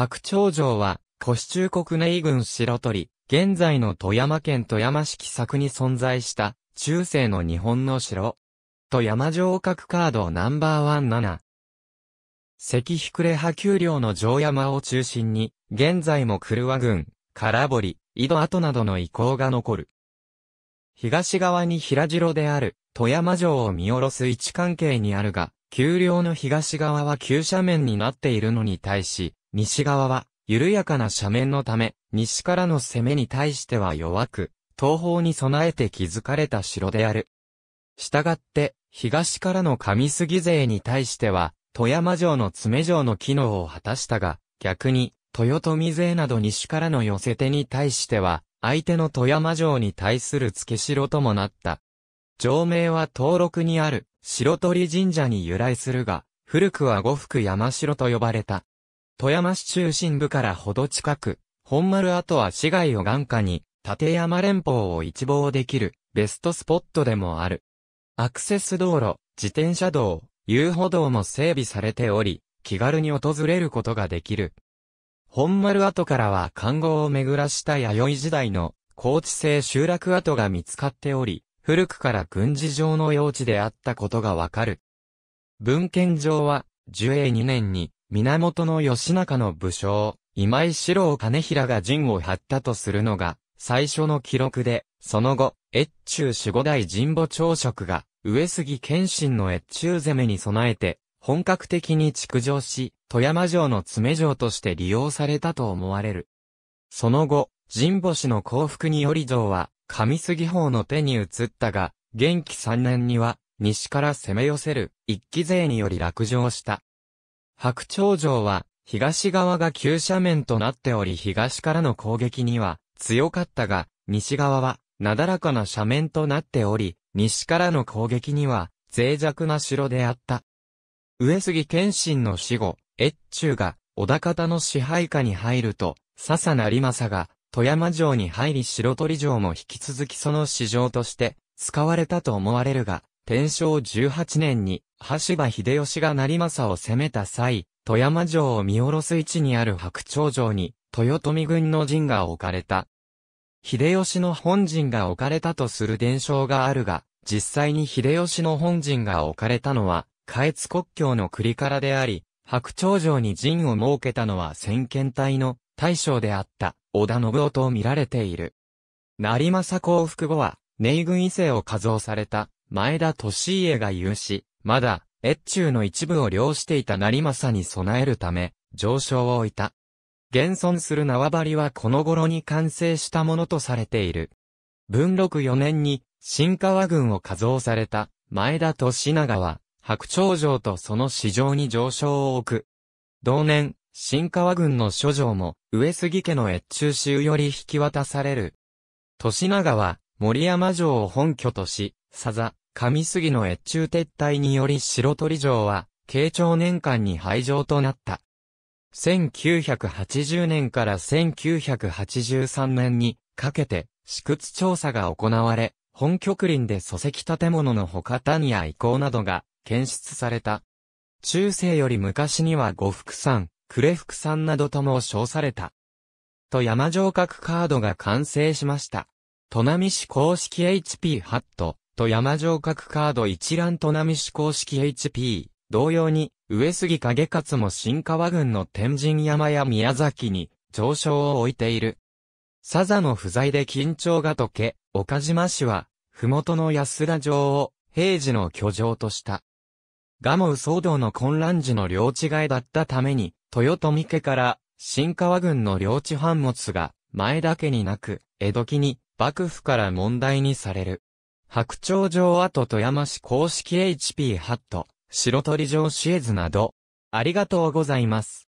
白鳥城は、古市中国内軍白鳥、現在の富山県富山市木作に存在した、中世の日本の城。富山城郭カードナンバーワン7石碑れ波丘陵の城山を中心に、現在も和郡、空堀、井戸跡などの遺構が残る。東側に平城である、富山城を見下ろす位置関係にあるが、丘陵の東側は急斜面になっているのに対し、西側は、緩やかな斜面のため、西からの攻めに対しては弱く、東方に備えて築かれた城である。したがって、東からの上杉勢に対しては、富山城の詰城の機能を果たしたが、逆に、豊臣勢など西からの寄せ手に対しては、相手の富山城に対する付け城ともなった。城名は登録にある、白鳥神社に由来するが、古くは呉服山城と呼ばれた。富山市中心部からほど近く、本丸跡は市街を眼下に、立山連峰を一望できる、ベストスポットでもある。アクセス道路、自転車道、遊歩道も整備されており、気軽に訪れることができる。本丸跡からは観光を巡らした弥生時代の高知製集落跡が見つかっており、古くから軍事上の用地であったことがわかる。文献上は、寿永2年に源義仲の武将、今井四郎兼平が陣を張ったとするのが、最初の記録で、その後、越中守護代神保朝食が、上杉謙信の越中攻めに備えて、本格的に築城し、富山城の詰城として利用されたと思われる。その後、神保氏の降伏により城は、上杉法の手に移ったが、元気3年には、西から攻め寄せる、一騎勢により落城した。白鳥城は、東側が急斜面となっており東からの攻撃には強かったが、西側はなだらかな斜面となっており、西からの攻撃には脆弱な城であった。上杉謙信の死後、越中が小田方の支配下に入ると、笹成政が富山城に入り白鳥城も引き続きその市場として使われたと思われるが、天正18年に、羽柴秀吉が成政を攻めた際、富山城を見下ろす位置にある白鳥城に、豊臣軍の陣が置かれた。秀吉の本陣が置かれたとする伝承があるが、実際に秀吉の本陣が置かれたのは、下越国境の栗からであり、白鳥城に陣を設けたのは先遣隊の大将であった織田信夫と見られている。成政降伏後は、内軍伊勢を加増された。前田利家が有し、まだ、越中の一部を領していた成政に備えるため、上昇を置いた。現存する縄張りはこの頃に完成したものとされている。文禄4年に、新川軍を加増された、前田利長は、白鳥城とその市場に上昇を置く。同年、新川軍の諸城も、上杉家の越中州より引き渡される。利長は、森山城を本拠とし、佐ざ、上杉の越中撤退により白鳥城は、慶長年間に廃城となった。1980年から1983年にかけて、私屈調査が行われ、本局林で礎石建物の他谷や遺構などが検出された。中世より昔には呉服山、呉服山などとも称された。と山城郭カードが完成しました。砺波市公式 HP ハットと山城各カード一覧砺波市公式 HP。同様に、上杉景勝も新川郡の天神山や宮崎に上昇を置いている。サザの不在で緊張が解け、岡島氏は、麓の安田城を平時の居城とした。蒲生騒動の混乱時の領地外だったために、豊臣家から新川軍の領地藩物が前田家になく、江戸期に幕府から問題にされる。白鳥城跡富山市公式 HP ハット、白鳥城シエズなど、ありがとうございます。